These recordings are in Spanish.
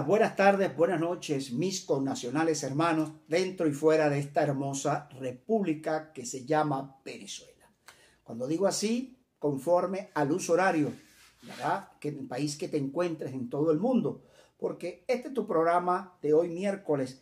buenas tardes, buenas noches, mis connacionales hermanos, dentro y fuera de esta hermosa república que se llama Venezuela. Cuando digo así, conforme al uso horario, ¿verdad? Que en el país que te encuentres en todo el mundo, porque este es tu programa de hoy miércoles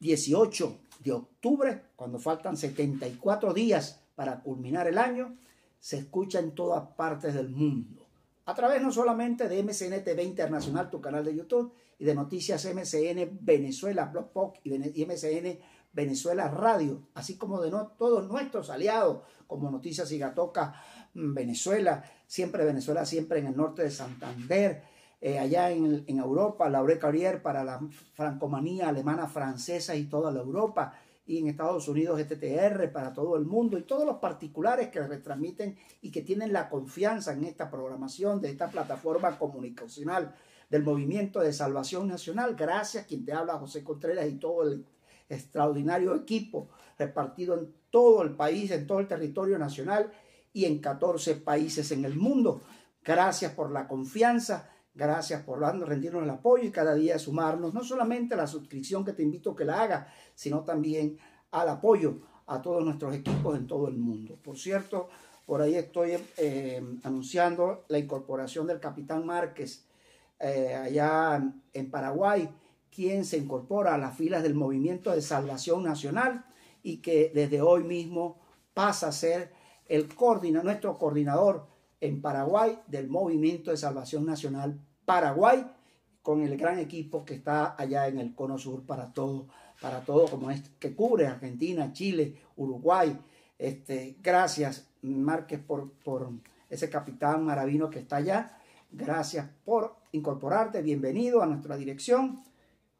18 de octubre, cuando faltan 74 días para culminar el año, se escucha en todas partes del mundo a través no solamente de MCN TV Internacional, tu canal de YouTube, y de Noticias MCN Venezuela, Pop y MCN Venezuela Radio, así como de todos nuestros aliados, como Noticias Gatoca mm, Venezuela, siempre Venezuela, siempre en el norte de Santander, eh, allá en, en Europa, Laure Carrier para la francomanía alemana, francesa y toda la Europa, y en Estados Unidos str para todo el mundo y todos los particulares que retransmiten y que tienen la confianza en esta programación de esta plataforma comunicacional del Movimiento de Salvación Nacional. Gracias, quien te habla José Contreras y todo el extraordinario equipo repartido en todo el país, en todo el territorio nacional y en 14 países en el mundo. Gracias por la confianza Gracias por rendirnos el apoyo y cada día sumarnos, no solamente a la suscripción que te invito a que la hagas, sino también al apoyo a todos nuestros equipos en todo el mundo. Por cierto, por ahí estoy eh, anunciando la incorporación del capitán Márquez eh, allá en Paraguay, quien se incorpora a las filas del Movimiento de Salvación Nacional y que desde hoy mismo pasa a ser el coordina, nuestro coordinador en Paraguay del Movimiento de Salvación Nacional Paraguay con el gran equipo que está allá en el Cono Sur para todo, para todo como es, que cubre Argentina, Chile, Uruguay. Este, gracias Márquez por, por ese capitán maravino que está allá. Gracias por incorporarte, bienvenido a nuestra dirección,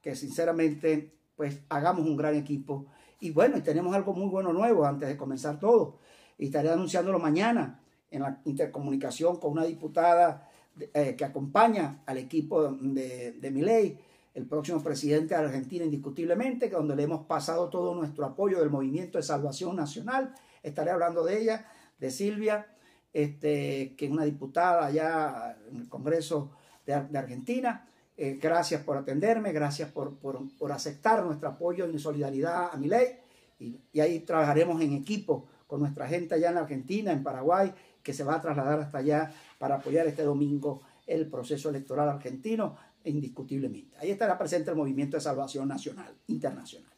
que sinceramente pues hagamos un gran equipo. Y bueno, y tenemos algo muy bueno nuevo antes de comenzar todo. Y estaré anunciándolo mañana en la intercomunicación con una diputada eh, que acompaña al equipo de, de Miley, el próximo presidente de Argentina indiscutiblemente, donde le hemos pasado todo nuestro apoyo del Movimiento de Salvación Nacional. Estaré hablando de ella, de Silvia, este, que es una diputada allá en el Congreso de, Argentina. Eh, gracias por atenderme, gracias por, por, por, aceptar nuestro apoyo y solidaridad a mi ley. Y, y ahí trabajaremos en equipo con nuestra gente allá en Argentina, en Paraguay que se va a trasladar hasta allá para apoyar este domingo el proceso electoral argentino, indiscutiblemente. Ahí estará presente el Movimiento de Salvación Nacional, Internacional.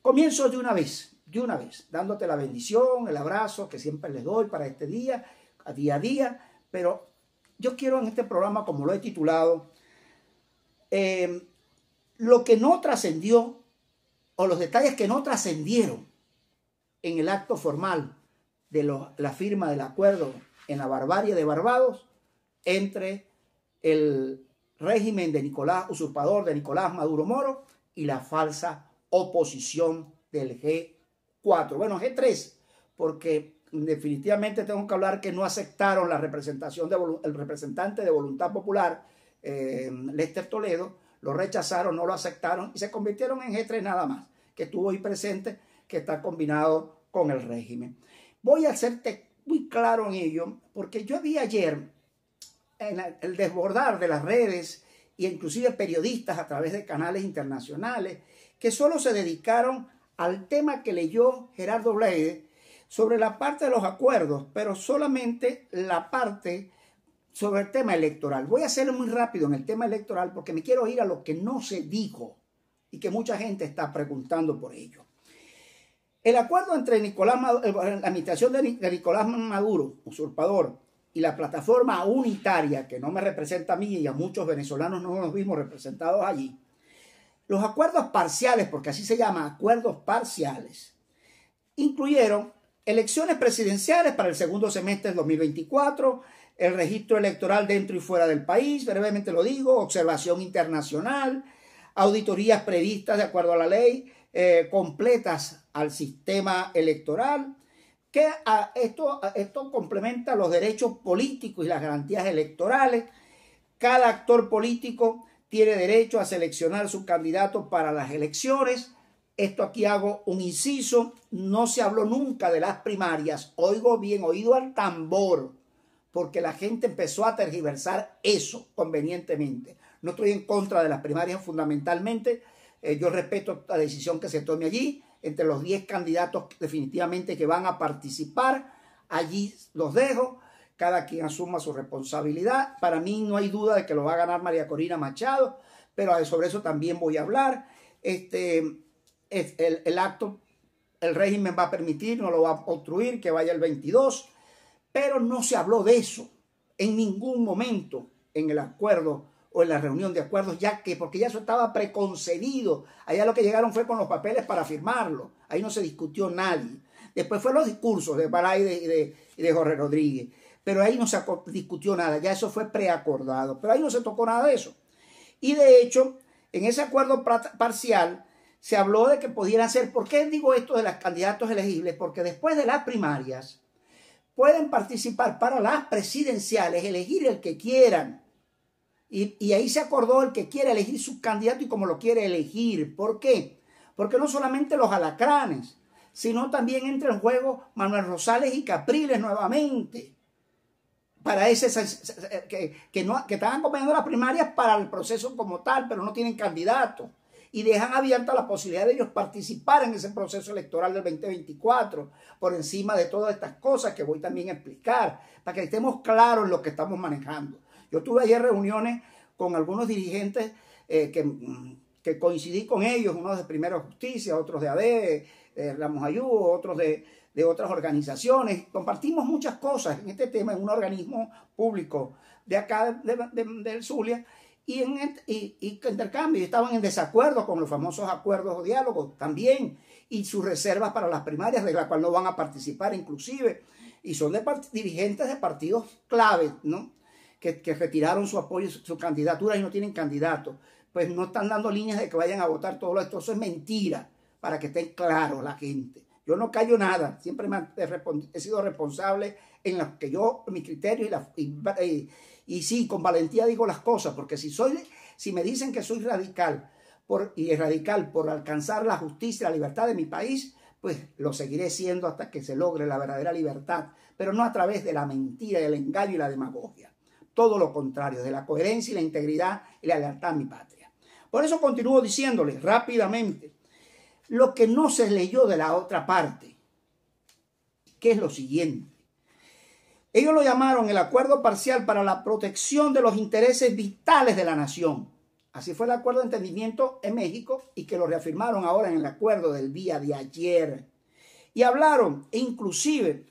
Comienzo de una vez, de una vez, dándote la bendición, el abrazo que siempre les doy para este día, día a día, pero yo quiero en este programa, como lo he titulado, em, lo que no trascendió o los detalles que no trascendieron en el acto formal de la firma del acuerdo en la barbarie de Barbados entre el régimen de Nicolás, usurpador de Nicolás Maduro Moro, y la falsa oposición del G4. Bueno, G3, porque definitivamente tengo que hablar que no aceptaron la representación de el representante de Voluntad Popular, eh, Lester Toledo, lo rechazaron, no lo aceptaron y se convirtieron en G3 nada más, que estuvo ahí presente, que está combinado con el régimen. Voy a hacerte muy claro en ello, porque yo vi ayer el desbordar de las redes y e inclusive periodistas a través de canales internacionales que solo se dedicaron al tema que leyó Gerardo Bleide sobre la parte de los acuerdos, pero solamente la parte sobre el tema electoral. Voy a hacerlo muy rápido en el tema electoral porque me quiero ir a lo que no se dijo y que mucha gente está preguntando por ello. El acuerdo entre Nicolás la administración de Nicolás Maduro, usurpador, y la plataforma unitaria, que no me representa a mí y a muchos venezolanos no nos vimos representados allí, los acuerdos parciales, porque así se llama, acuerdos parciales, incluyeron elecciones presidenciales para el segundo semestre del 2024, el registro electoral dentro y fuera del país, brevemente lo digo, observación internacional, auditorías previstas de acuerdo a la ley, eh, completas al sistema electoral, que esto, esto complementa los derechos políticos y las garantías electorales. Cada actor político tiene derecho a seleccionar su candidato para las elecciones. Esto aquí hago un inciso, no se habló nunca de las primarias, oigo bien, oído al tambor, porque la gente empezó a tergiversar eso convenientemente. No estoy en contra de las primarias fundamentalmente, eh, yo respeto la decisión que se tome allí, entre los 10 candidatos definitivamente que van a participar. Allí los dejo, cada quien asuma su responsabilidad. Para mí no hay duda de que lo va a ganar María Corina Machado, pero sobre eso también voy a hablar. Este, es el, el acto, el régimen va a permitir, no lo va a obstruir, que vaya el 22, pero no se habló de eso en ningún momento en el acuerdo o en la reunión de acuerdos, ya que, porque ya eso estaba preconcebido. Allá lo que llegaron fue con los papeles para firmarlo. Ahí no se discutió nadie. Después fueron los discursos de Baray y de, Jorge Rodríguez. Pero ahí no se discutió nada, ya eso fue preacordado. Pero ahí no se tocó nada de eso. Y de hecho, en ese acuerdo parcial se habló de que pudieran ser, ¿por qué digo esto de los candidatos elegibles? Porque después de las primarias pueden participar para las presidenciales, elegir el que quieran y, ahí se acordó el que quiere elegir su candidato y cómo lo quiere elegir. ¿Por qué? Porque no solamente los alacranes, sino también entra en juego Manuel Rosales y Capriles nuevamente. Para ese eh, que, no, que están acompañando las primarias para el proceso como tal, pero no tienen candidato. Y dejan abierta la posibilidad de ellos participar en ese proceso electoral del 2024, por encima de todas estas cosas que voy también a explicar, para que estemos claros en lo que estamos manejando. Yo tuve ayer reuniones con algunos dirigentes eh, mm, que, coincidí con ellos, unos de Primera Justicia, otros de ADE, eh, Ramos Ayú, otros de, otras organizaciones. Compartimos muchas cosas en este tema, en un organismo público de acá, del de, Zulia, y, en, intercambio. Estaban en desacuerdo con los famosos acuerdos o diálogos también, y sus reservas para las primarias, de las cuales no van a participar inclusive, y son dirigentes de partidos clave, ¿no? que, retiraron su apoyo, su, candidatura y no tienen candidato, pues no están dando líneas de que vayan a votar todo esto. Eso es mentira, para que esté claro la gente. Yo no callo nada, siempre he, sido responsable en lo que yo, mis criterios y, la, y, sí, con valentía digo las cosas, porque si, soy, si me dicen que soy radical y es radical por alcanzar la justicia y la libertad de mi país, pues lo seguiré siendo hasta que se logre la verdadera libertad, pero no a través de la mentira, el engaño y la demagogia todo lo contrario, de la coherencia y la integridad y la lealtad a mi patria. Por eso continúo diciéndoles rápidamente lo que no se leyó de la otra parte, que es lo siguiente. Ellos lo llamaron el acuerdo parcial para la protección de los intereses vitales de la nación. Así fue el acuerdo de entendimiento en México y que lo reafirmaron ahora en el acuerdo del día de ayer. Y hablaron e inclusive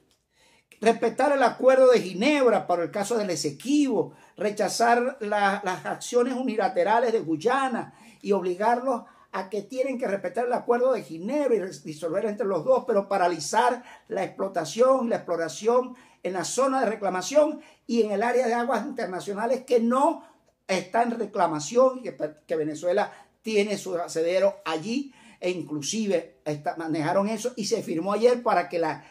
respetar el acuerdo de Ginebra para el caso del Esequibo, rechazar las acciones unilaterales de Guyana y obligarlos a que tienen que respetar el acuerdo de Ginebra y disolver entre los dos, pero paralizar la explotación, la exploración en la zona de reclamación y en el área de aguas internacionales que no está en reclamación y que, Venezuela tiene su asedero allí e inclusive manejaron eso y se firmó ayer para que la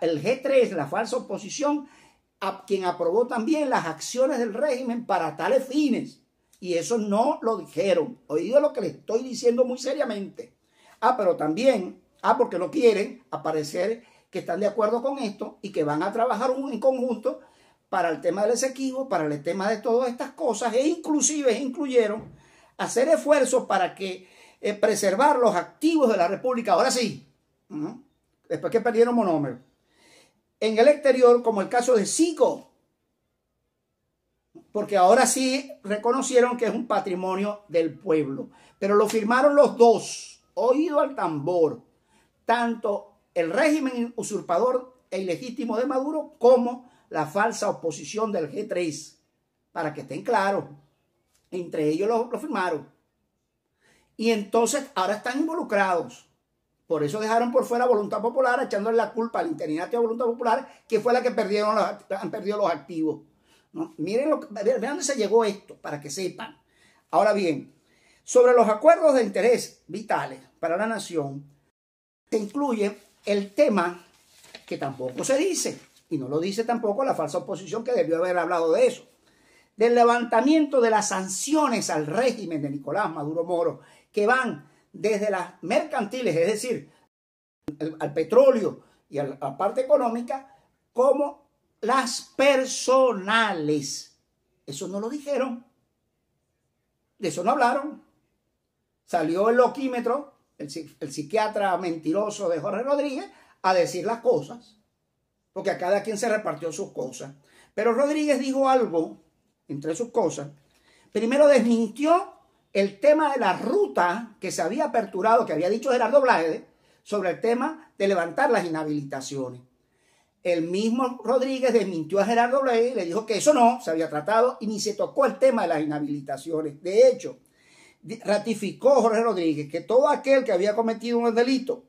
el G3, la falsa oposición, a quien aprobó también las acciones del régimen para tales fines. Y eso no lo dijeron. Oído lo que le estoy diciendo muy seriamente. Ah, pero también, ah, porque no quieren aparecer que están de acuerdo con esto y que van a trabajar en conjunto para el tema del exequivo, para el tema de todas estas cosas, e inclusive incluyeron hacer esfuerzos para que eh, preservar los activos de la República. Ahora sí después que perdieron monómero. En el exterior, como el caso de Zico, porque ahora sí reconocieron que es un patrimonio del pueblo, pero lo firmaron los dos, oído al tambor, tanto el régimen usurpador e ilegítimo de Maduro como la falsa oposición del G3, para que estén claros, entre ellos lo firmaron. Y entonces ahora están involucrados por eso dejaron por fuera Voluntad Popular, echándole la culpa al interinato de Voluntad Popular, que fue la que perdieron han perdido los activos. Miren lo, vean dónde se llegó esto, para que sepan. Ahora bien, sobre los acuerdos de interés vitales para la nación, se incluye el tema que tampoco se dice, y no lo dice tampoco la falsa oposición que debió haber hablado de eso, del levantamiento de las sanciones al régimen de Nicolás Maduro Moro, que van desde las mercantiles, es decir, al petróleo y a la parte económica, como las personales. Eso no lo dijeron. De eso no hablaron. Salió el loquímetro, el, el psiquiatra mentiroso de Jorge Rodríguez, a decir las cosas, porque a cada quien se repartió sus cosas. Pero Rodríguez dijo algo, entre sus cosas, primero desmintió el tema de la ruta que se había aperturado, que había dicho Gerardo sobre el tema de levantar las inhabilitaciones. El mismo Rodríguez desmintió a Gerardo Blade y le dijo que eso no se había tratado y ni se tocó el tema de las inhabilitaciones. De hecho, ratificó Jorge Rodríguez que todo aquel que había cometido un delito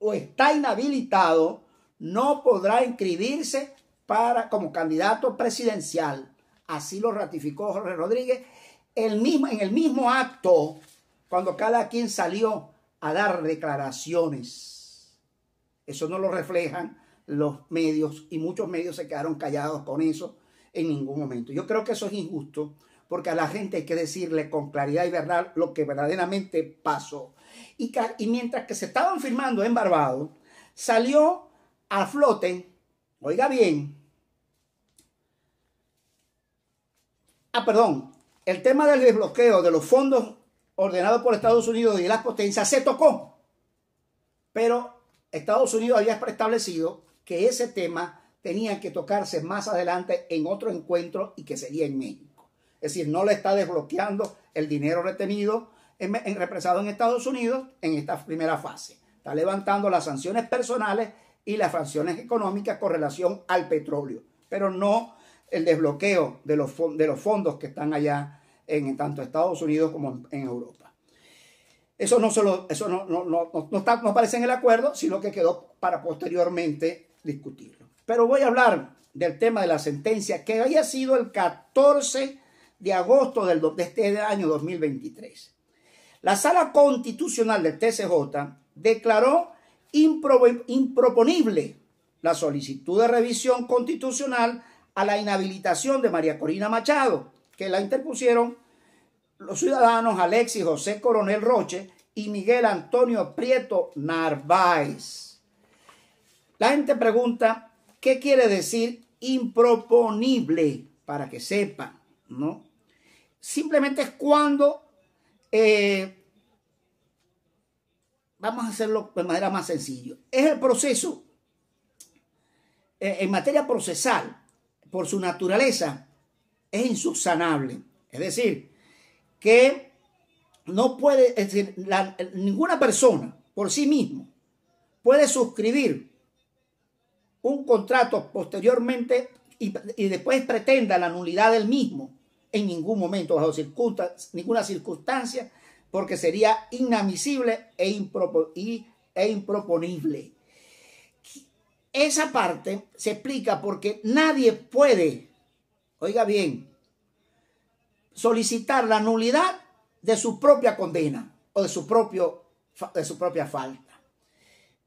o está inhabilitado no podrá inscribirse para como candidato presidencial. Así lo ratificó Jorge Rodríguez mismo, en el mismo acto, cuando cada quien salió a dar declaraciones. Eso no lo reflejan los medios y muchos medios se quedaron callados con eso en ningún momento. Yo creo que eso es injusto porque a la gente hay que decirle con claridad y verdad lo que verdaderamente pasó. Y, y mientras que se estaban firmando en Barbados, salió a flote, oiga bien, ah, perdón, el tema del desbloqueo de los fondos ordenados por Estados Unidos y las potencias se tocó, pero Estados Unidos había preestablecido que ese tema tenía que tocarse más adelante en otro encuentro y que sería en México. Es decir, no le está desbloqueando el dinero retenido en, represado en Estados Unidos en esta primera fase. Está levantando las sanciones personales y las sanciones económicas con relación al petróleo, pero no el desbloqueo de los, de los fondos que están allá en tanto Estados Unidos como en Europa. Eso no, solo, eso no, no, aparece en el acuerdo, sino que quedó para posteriormente discutirlo. Pero voy a hablar del tema de la sentencia que había sido el 14 de agosto del, de este año 2023. La sala constitucional del TCJ declaró improponible la solicitud de revisión constitucional a la inhabilitación de María Corina Machado, que la interpusieron los ciudadanos Alexis José Coronel Roche y Miguel Antonio Prieto Narváez. La gente pregunta, ¿qué quiere decir improponible? Para que sepan, ¿no? Simplemente es cuando, eh, vamos a hacerlo de manera más sencilla, es el proceso, eh, en materia procesal, por su naturaleza, es insubsanable. Es decir, que no puede, es decir, ninguna persona por sí mismo puede suscribir un contrato posteriormente y, después pretenda la nulidad del mismo en ningún momento, bajo circunstancia, ninguna circunstancia, porque sería inadmisible e, e improponible. Esa parte se explica porque nadie puede, oiga bien, solicitar la nulidad de su propia condena o de su, propio, de su propia falta.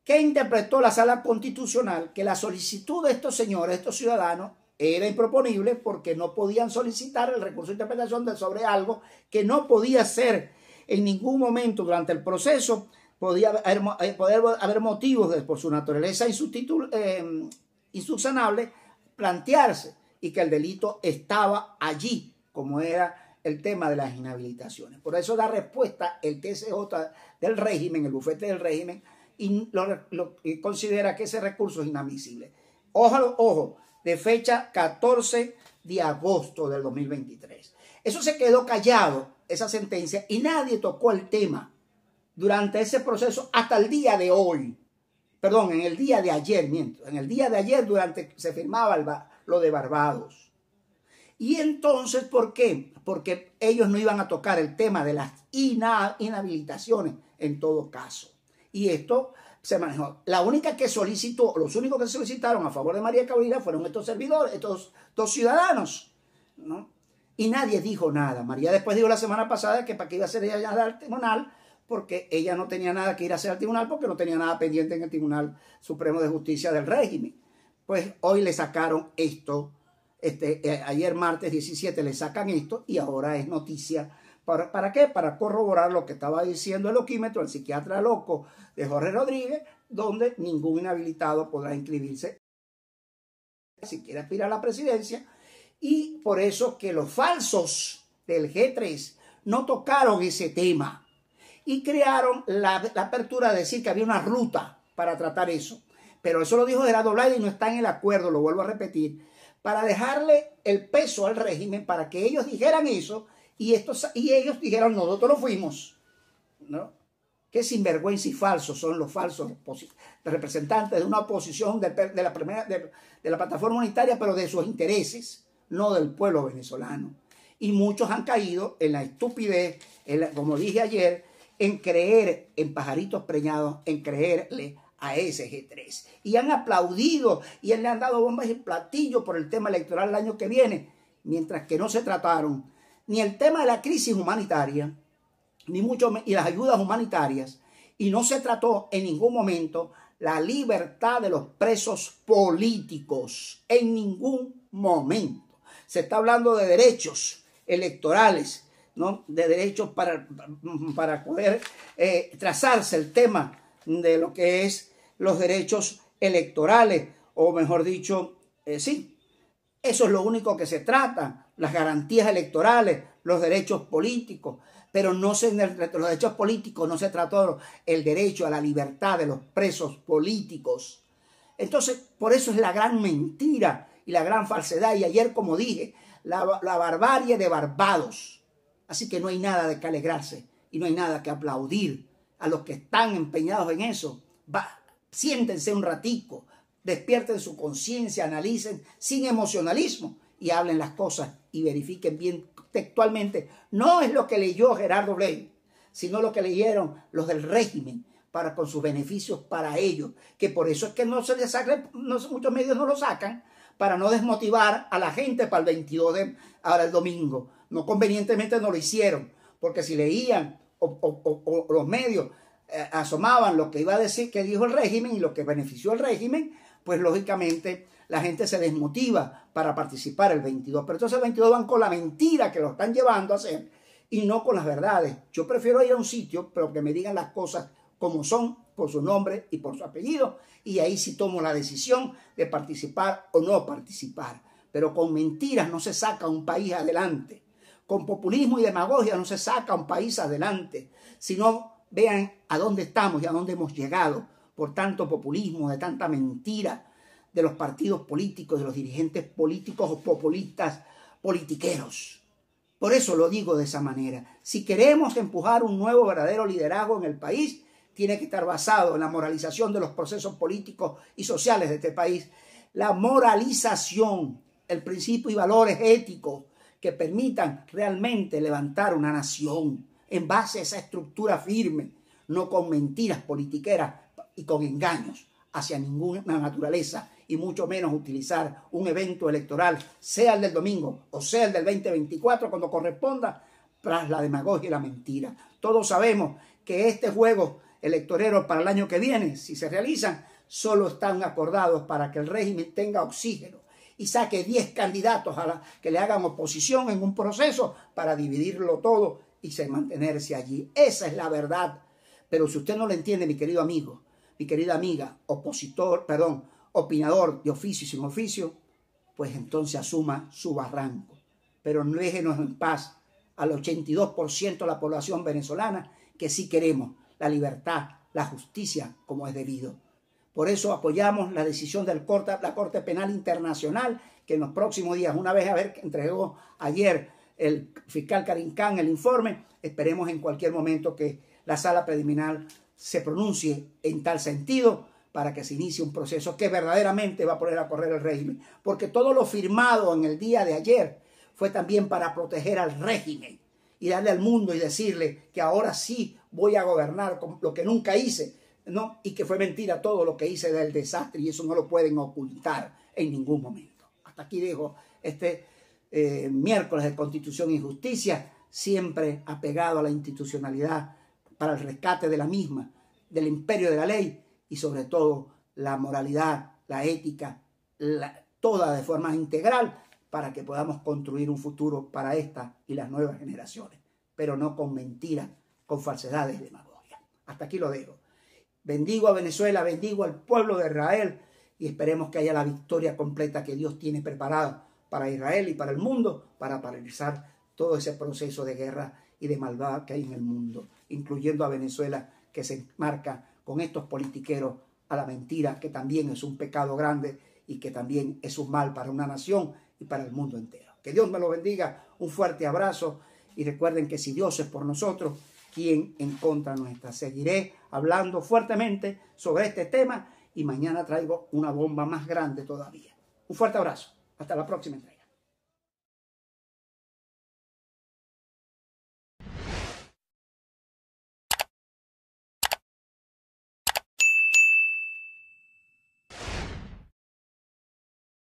¿Qué interpretó la sala constitucional? Que la solicitud de estos señores, estos ciudadanos, era improponible porque no podían solicitar el recurso de interpretación sobre algo que no podía ser en ningún momento durante el proceso podía haber, eh, haber motivos por su naturaleza eh, insubsanable plantearse y que el delito estaba allí, como era el tema de las inhabilitaciones. Por eso da respuesta el TSJ del régimen, el bufete del régimen, y, considera que ese recurso es inadmisible. Ojo, ojo, de fecha 14 de agosto del 2023. Eso se quedó callado, esa sentencia, y nadie tocó el tema durante ese proceso hasta el día de hoy. Perdón, en el día de ayer, miento, en el día de ayer durante se firmaba lo de Barbados. Y entonces, ¿por qué? Porque ellos no iban a tocar el tema de las inhabilitaciones en todo caso. Y esto se manejó. La única que solicitó, los únicos que solicitaron a favor de María Cabrera fueron estos servidores, estos dos ciudadanos, Y nadie dijo nada. María después dijo la semana pasada que para qué iba a ser ella la tribunal porque ella no tenía nada que ir a hacer al tribunal, porque no tenía nada pendiente en el Tribunal Supremo de Justicia del régimen. Pues hoy le sacaron esto, este, eh, ayer martes 17 le sacan esto y ahora es noticia. ¿Para, ¿Para qué? Para corroborar lo que estaba diciendo el oquímetro, el psiquiatra loco de Jorge Rodríguez, donde ningún inhabilitado podrá inscribirse si quiere aspirar a la presidencia. Y por eso que los falsos del G3 no tocaron ese tema y crearon la, apertura de decir que había una ruta para tratar eso. Pero eso lo dijo Gerardo Blay y no está en el acuerdo, lo vuelvo a repetir, para dejarle el peso al régimen, para que ellos dijeran eso y, y ellos dijeron, nosotros lo fuimos. ¿No? Qué sinvergüenza y falsos son los falsos representantes de una oposición de, la, primera, de, la plataforma unitaria, pero de sus intereses, no del pueblo venezolano. Y muchos han caído en la estupidez, como dije ayer, en creer en pajaritos preñados, en creerle a ese g 3 Y han aplaudido y le han dado bombas y platillo por el tema electoral el año que viene, mientras que no se trataron ni el tema de la crisis humanitaria, ni mucho y las ayudas humanitarias, y no se trató en ningún momento la libertad de los presos políticos, en ningún momento. Se está hablando de derechos electorales, de derechos para, para poder eh, trazarse el tema de lo que es los derechos electorales, o mejor dicho, eh, sí, eso es lo único que se trata, las garantías electorales, los derechos políticos, pero no se, los derechos políticos no se trató el derecho a la libertad de los presos políticos. Entonces, por eso es la gran mentira y la gran falsedad. Y ayer, como dije, la, la barbarie de Barbados Así que no hay nada de que alegrarse y no hay nada que aplaudir a los que están empeñados en eso. siéntense un ratico, despierten su conciencia, analicen sin emocionalismo y hablen las cosas y verifiquen bien textualmente. No es lo que leyó Gerardo Blay, sino lo que leyeron los del régimen para con sus beneficios para ellos, que por eso es que no se les no, muchos medios no lo sacan, para no desmotivar a la gente para el 22 de, ahora el domingo no convenientemente no lo hicieron, porque si leían o, los medios eh, asomaban lo que iba a decir, que dijo el régimen y lo que benefició el régimen, pues lógicamente la gente se desmotiva para participar el 22. Pero entonces el 22 van con la mentira que lo están llevando a hacer y no con las verdades. Yo prefiero ir a un sitio, pero que me digan las cosas como son, por su nombre y por su apellido, y ahí sí tomo la decisión de participar o no participar. Pero con mentiras no se saca un país adelante con populismo y demagogia no se saca un país adelante, sino vean a dónde estamos y a dónde hemos llegado por tanto populismo, de tanta mentira de los partidos políticos, de los dirigentes políticos o populistas politiqueros. Por eso lo digo de esa manera. Si queremos empujar un nuevo verdadero liderazgo en el país, tiene que estar basado en la moralización de los procesos políticos y sociales de este país. La moralización, el principio y valores éticos que permitan realmente levantar una nación en base a esa estructura firme, no con mentiras politiqueras y con engaños hacia ninguna naturaleza y mucho menos utilizar un evento electoral, sea el del domingo o sea el del 2024 cuando corresponda, tras la demagogia y la mentira. Todos sabemos que este juego electorero para el año que viene, si se realizan, solo están acordados para que el régimen tenga oxígeno y saque 10 candidatos a que le hagan oposición en un proceso para dividirlo todo y se mantenerse allí. Esa es la verdad. Pero si usted no lo entiende, mi querido amigo, mi querida amiga, opositor, perdón, opinador de oficio y sin oficio, pues entonces asuma su barranco. Pero no déjenos en paz al 82% de la población venezolana que sí queremos la libertad, la justicia como es debido. Por eso apoyamos la decisión de la Corte Penal Internacional, que en los próximos días, una vez que entregó ayer el fiscal Karim el informe, esperemos en cualquier momento que la sala preliminar se pronuncie en tal sentido para que se inicie un proceso que verdaderamente va a poner a correr el régimen. Porque todo lo firmado en el día de ayer fue también para proteger al régimen y darle al mundo y decirle que ahora sí voy a gobernar lo que nunca hice, y que fue mentira todo lo que hice del desastre y eso no lo pueden ocultar en ningún momento. Hasta aquí dejo este eh, miércoles de Constitución y Justicia, siempre apegado a la institucionalidad para el rescate de la misma, del imperio de la ley y sobre todo la moralidad, la ética, toda de forma integral para que podamos construir un futuro para esta y las nuevas generaciones, pero no con mentiras, con falsedades y demagogia. Hasta aquí lo dejo. Bendigo a Venezuela, bendigo al pueblo de Israel y esperemos que haya la victoria completa que Dios tiene preparado para Israel y para el mundo para paralizar todo ese proceso de guerra y de maldad que hay en el mundo, incluyendo a Venezuela que se marca con estos politiqueros a la mentira, que también es un pecado grande y que también es un mal para una nación y para el mundo entero. Que Dios me lo bendiga, un fuerte abrazo y recuerden que si Dios es por nosotros, quien en contra nuestra. Seguiré hablando fuertemente sobre este tema y mañana traigo una bomba más grande todavía. Un fuerte abrazo. Hasta la próxima entrega.